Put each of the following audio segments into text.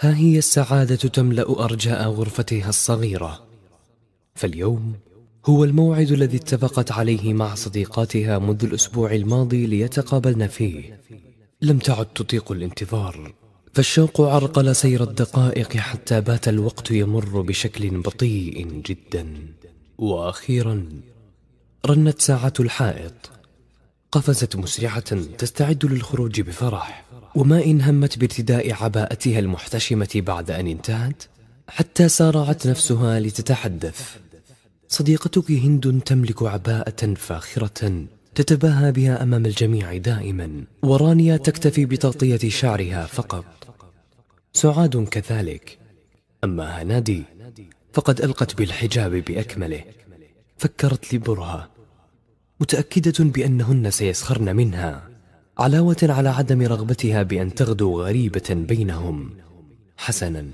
ها هي السعادة تملأ أرجاء غرفتها الصغيرة فاليوم هو الموعد الذي اتفقت عليه مع صديقاتها منذ الأسبوع الماضي ليتقابلن فيه لم تعد تطيق الانتظار فالشوق عرقل سير الدقائق حتى بات الوقت يمر بشكل بطيء جدا وأخيرا رنت ساعة الحائط قفزت مسرعة تستعد للخروج بفرح وما إن همت بارتداء عباءتها المحتشمة بعد أن انتهت حتى سارعت نفسها لتتحدث صديقتك هند تملك عباءة فاخرة تتباهى بها أمام الجميع دائما ورانيا تكتفي بتغطية شعرها فقط سعاد كذلك أما هنادي فقد ألقت بالحجاب بأكمله فكرت لبرهة متأكدة بأنهن سيسخرن منها علاوه على عدم رغبتها بان تغدو غريبه بينهم حسنا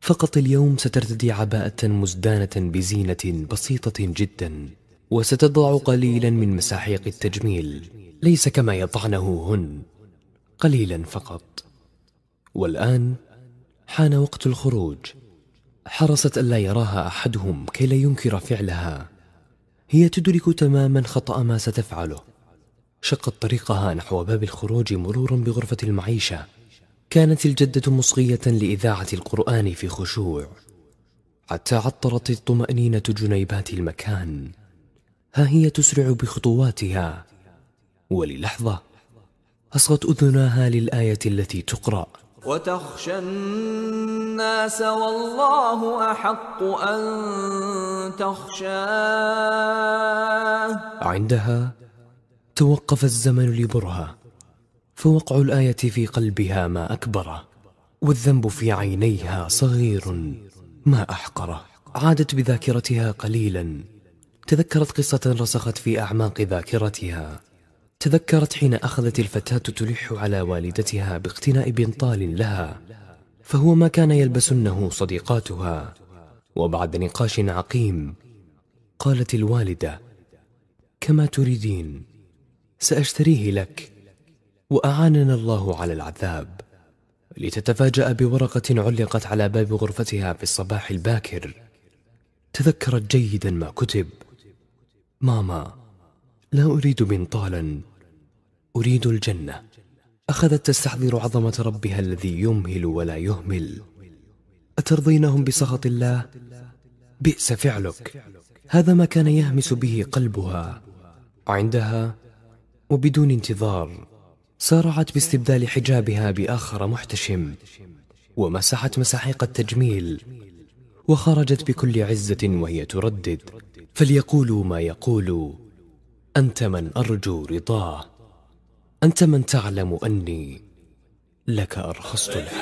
فقط اليوم سترتدي عباءه مزدانه بزينه بسيطه جدا وستضع قليلا من مساحيق التجميل ليس كما يضعنه هن قليلا فقط والان حان وقت الخروج حرصت الا يراها احدهم كي لا ينكر فعلها هي تدرك تماما خطا ما ستفعله شقت طريقها نحو باب الخروج مرورا بغرفة المعيشة كانت الجدة مصغية لإذاعة القرآن في خشوع حتى عطرت الطمأنينة جنيبات المكان ها هي تسرع بخطواتها وللحظة أصغت أذناها للآية التي تقرأ وتخشى الناس والله أحق أن تخشاه عندها توقف الزمن لبرهة فوقع الآية في قلبها ما أكبره والذنب في عينيها صغير ما أحقره عادت بذاكرتها قليلا تذكرت قصة رسخت في أعماق ذاكرتها تذكرت حين أخذت الفتاة تلح على والدتها باقتناء بنطال لها فهو ما كان يلبسنه صديقاتها وبعد نقاش عقيم قالت الوالدة كما تريدين ساشتريه لك واعاننا الله على العذاب لتتفاجا بورقه علقت على باب غرفتها في الصباح الباكر تذكرت جيدا ما كتب ماما لا اريد بنطالا اريد الجنه اخذت تستحضر عظمه ربها الذي يمهل ولا يهمل اترضينهم بسخط الله بئس فعلك هذا ما كان يهمس به قلبها عندها وبدون انتظار سارعت باستبدال حجابها باخر محتشم ومسحت مساحيق التجميل وخرجت بكل عزه وهي تردد فليقولوا ما يقولوا انت من ارجو رضاه انت من تعلم اني لك ارخصت الحياه